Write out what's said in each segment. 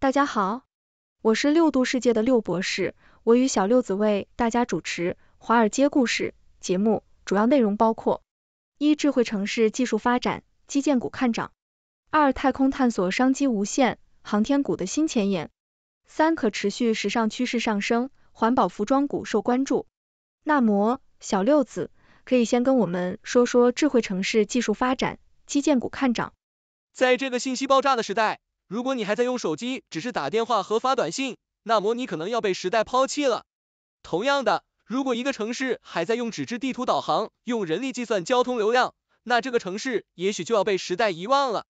大家好，我是六度世界的六博士，我与小六子为大家主持《华尔街故事》节目，主要内容包括：一、智慧城市技术发展，基建股看涨；二、太空探索商机无限，航天股的新前沿；三、可持续时尚趋势上升，环保服装股受关注。那么，小六子可以先跟我们说说智慧城市技术发展，基建股看涨。在这个信息爆炸的时代。如果你还在用手机只是打电话和发短信，那么你可能要被时代抛弃了。同样的，如果一个城市还在用纸质地图导航，用人力计算交通流量，那这个城市也许就要被时代遗忘了。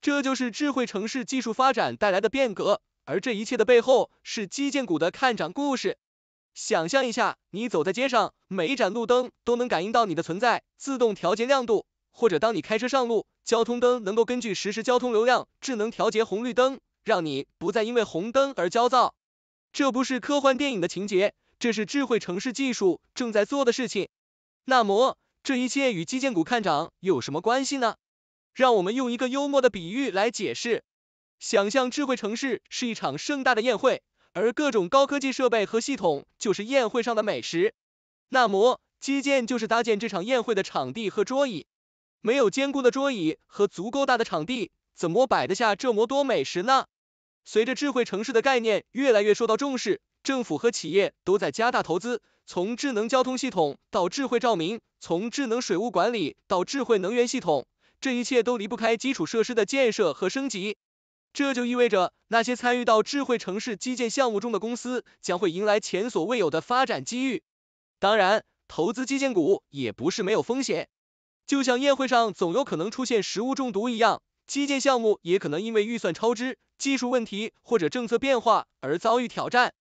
这就是智慧城市技术发展带来的变革，而这一切的背后是基建股的看涨故事。想象一下，你走在街上，每一盏路灯都能感应到你的存在，自动调节亮度。或者当你开车上路，交通灯能够根据实时交通流量智能调节红绿灯，让你不再因为红灯而焦躁。这不是科幻电影的情节，这是智慧城市技术正在做的事情。那么这一切与基建股看涨有什么关系呢？让我们用一个幽默的比喻来解释：想象智慧城市是一场盛大的宴会，而各种高科技设备和系统就是宴会上的美食。那么基建就是搭建这场宴会的场地和桌椅。没有坚固的桌椅和足够大的场地，怎么摆得下这么多美食呢？随着智慧城市的概念越来越受到重视，政府和企业都在加大投资，从智能交通系统到智慧照明，从智能水务管理到智慧能源系统，这一切都离不开基础设施的建设和升级。这就意味着，那些参与到智慧城市基建项目中的公司将会迎来前所未有的发展机遇。当然，投资基建股也不是没有风险。就像宴会上总有可能出现食物中毒一样，基建项目也可能因为预算超支、技术问题或者政策变化而遭遇挑战。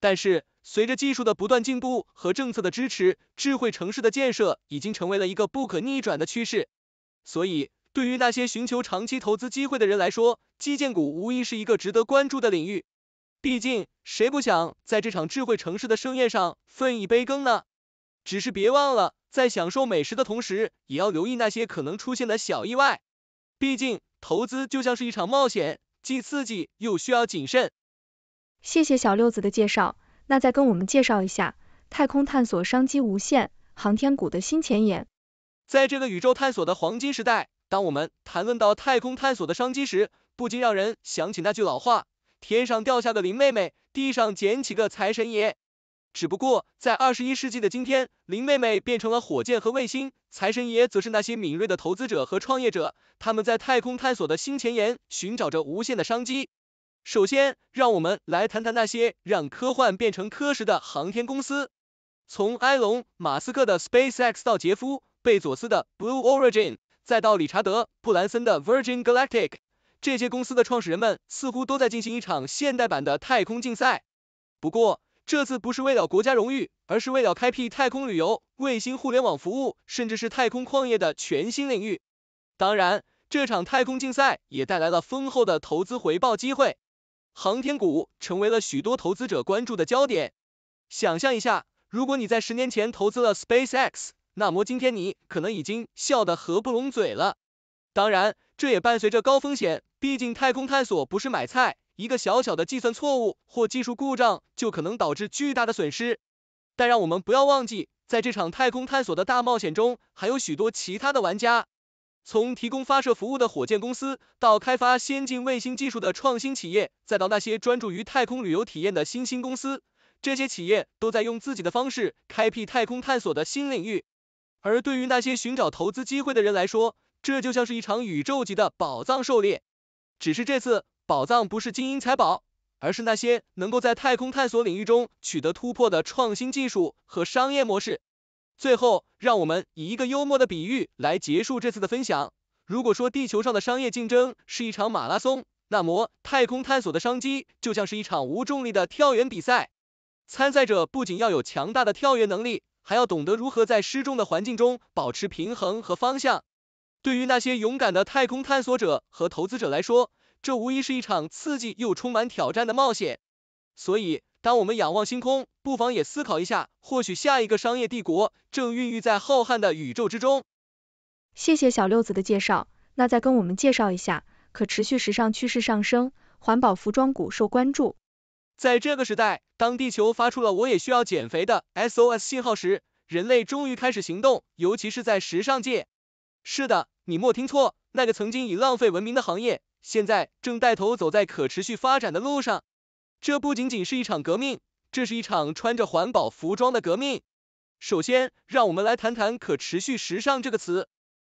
但是，随着技术的不断进步和政策的支持，智慧城市的建设已经成为了一个不可逆转的趋势。所以，对于那些寻求长期投资机会的人来说，基建股无疑是一个值得关注的领域。毕竟，谁不想在这场智慧城市的盛宴上分一杯羹呢？只是别忘了，在享受美食的同时，也要留意那些可能出现的小意外。毕竟，投资就像是一场冒险，既刺激又需要谨慎。谢谢小六子的介绍，那再跟我们介绍一下，太空探索商机无限，航天股的新前沿。在这个宇宙探索的黄金时代，当我们谈论到太空探索的商机时，不禁让人想起那句老话：天上掉下个林妹妹，地上捡起个财神爷。只不过在二十一世纪的今天，林妹妹变成了火箭和卫星，财神爷则是那些敏锐的投资者和创业者，他们在太空探索的新前沿寻找着无限的商机。首先，让我们来谈谈那些让科幻变成科实的航天公司，从埃隆马斯克的 Space X 到杰夫贝佐斯的 Blue Origin，再到理查德布兰森的 Virgin Galactic，这些公司的创始人们似乎都在进行一场现代版的太空竞赛。不过，这次不是为了国家荣誉，而是为了开辟太空旅游、卫星互联网服务，甚至是太空矿业的全新领域。当然，这场太空竞赛也带来了丰厚的投资回报机会，航天股成为了许多投资者关注的焦点。想象一下，如果你在十年前投资了 SpaceX，那么今天你可能已经笑得合不拢嘴了。当然，这也伴随着高风险，毕竟太空探索不是买菜。一个小小的计算错误或技术故障就可能导致巨大的损失。但让我们不要忘记，在这场太空探索的大冒险中，还有许多其他的玩家。从提供发射服务的火箭公司，到开发先进卫星技术的创新企业，再到那些专注于太空旅游体验的新兴公司，这些企业都在用自己的方式开辟太空探索的新领域。而对于那些寻找投资机会的人来说，这就像是一场宇宙级的宝藏狩猎，只是这次。宝藏不是金银财宝，而是那些能够在太空探索领域中取得突破的创新技术和商业模式。最后，让我们以一个幽默的比喻来结束这次的分享。如果说地球上的商业竞争是一场马拉松，那么太空探索的商机就像是一场无重力的跳远比赛。参赛者不仅要有强大的跳远能力，还要懂得如何在失重的环境中保持平衡和方向。对于那些勇敢的太空探索者和投资者来说，这无疑是一场刺激又充满挑战的冒险，所以当我们仰望星空，不妨也思考一下，或许下一个商业帝国正孕育在浩瀚的宇宙之中。谢谢小六子的介绍，那再跟我们介绍一下，可持续时尚趋势上升，环保服装股受关注。在这个时代，当地球发出了我也需要减肥的 SOS 信号时，人类终于开始行动，尤其是在时尚界。是的，你莫听错，那个曾经以浪费闻名的行业。现在正带头走在可持续发展的路上，这不仅仅是一场革命，这是一场穿着环保服装的革命。首先，让我们来谈谈可持续时尚这个词，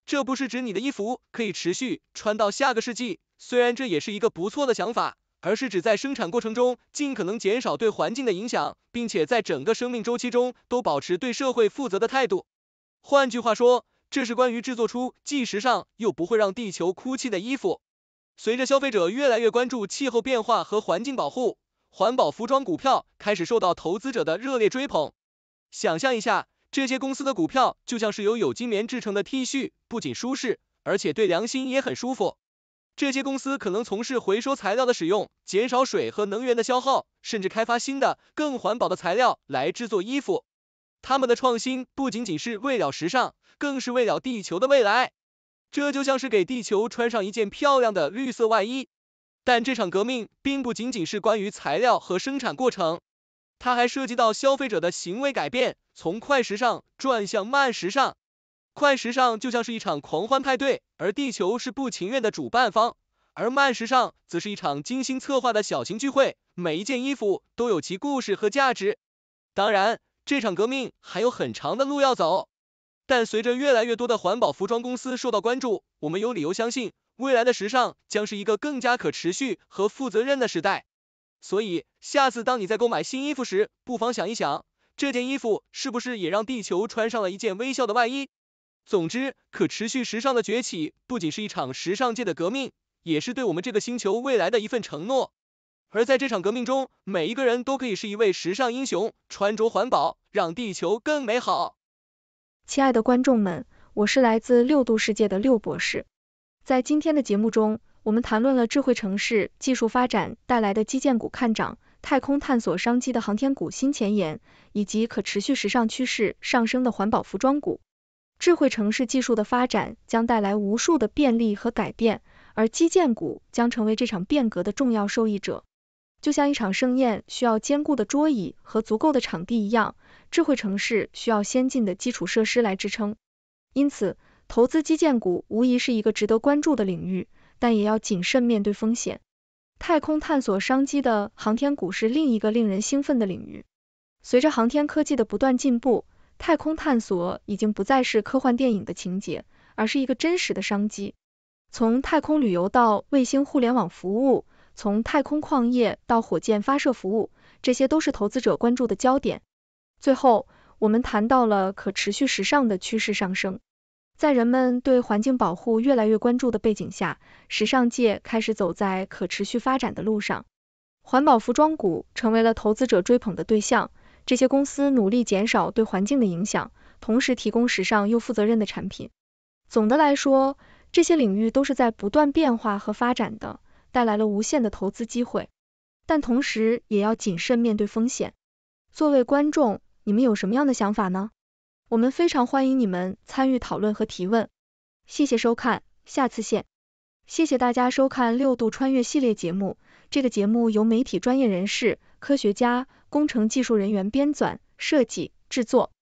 这不是指你的衣服可以持续穿到下个世纪，虽然这也是一个不错的想法，而是指在生产过程中尽可能减少对环境的影响，并且在整个生命周期中都保持对社会负责的态度。换句话说，这是关于制作出既时尚又不会让地球哭泣的衣服。随着消费者越来越关注气候变化和环境保护，环保服装股票开始受到投资者的热烈追捧。想象一下，这些公司的股票就像是由有机棉制成的 T 恤，不仅舒适，而且对良心也很舒服。这些公司可能从事回收材料的使用，减少水和能源的消耗，甚至开发新的、更环保的材料来制作衣服。他们的创新不仅仅是为了时尚，更是为了地球的未来。这就像是给地球穿上一件漂亮的绿色外衣。但这场革命并不仅仅是关于材料和生产过程，它还涉及到消费者的行为改变，从快时尚转向慢时尚。快时尚就像是一场狂欢派对，而地球是不情愿的主办方；而慢时尚则是一场精心策划的小型聚会，每一件衣服都有其故事和价值。当然，这场革命还有很长的路要走。但随着越来越多的环保服装公司受到关注，我们有理由相信，未来的时尚将是一个更加可持续和负责任的时代。所以，下次当你在购买新衣服时，不妨想一想，这件衣服是不是也让地球穿上了一件微笑的外衣。总之，可持续时尚的崛起不仅是一场时尚界的革命，也是对我们这个星球未来的一份承诺。而在这场革命中，每一个人都可以是一位时尚英雄，穿着环保，让地球更美好。亲爱的观众们，我是来自六度世界的六博士。在今天的节目中，我们谈论了智慧城市技术发展带来的基建股看涨、太空探索商机的航天股新前沿，以及可持续时尚趋势上升的环保服装股。智慧城市技术的发展将带来无数的便利和改变，而基建股将成为这场变革的重要受益者。就像一场盛宴需要坚固的桌椅和足够的场地一样，智慧城市需要先进的基础设施来支撑。因此，投资基建股无疑是一个值得关注的领域，但也要谨慎面对风险。太空探索商机的航天股是另一个令人兴奋的领域。随着航天科技的不断进步，太空探索已经不再是科幻电影的情节，而是一个真实的商机。从太空旅游到卫星互联网服务。从太空矿业到火箭发射服务，这些都是投资者关注的焦点。最后，我们谈到了可持续时尚的趋势上升。在人们对环境保护越来越关注的背景下，时尚界开始走在可持续发展的路上。环保服装股成为了投资者追捧的对象。这些公司努力减少对环境的影响，同时提供时尚又负责任的产品。总的来说，这些领域都是在不断变化和发展的。带来了无限的投资机会，但同时也要谨慎面对风险。作为观众，你们有什么样的想法呢？我们非常欢迎你们参与讨论和提问。谢谢收看，下次见。谢谢大家收看六度穿越系列节目。这个节目由媒体专业人士、科学家、工程技术人员编纂、设计、制作，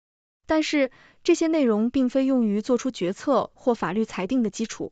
但是这些内容并非用于做出决策或法律裁定的基础。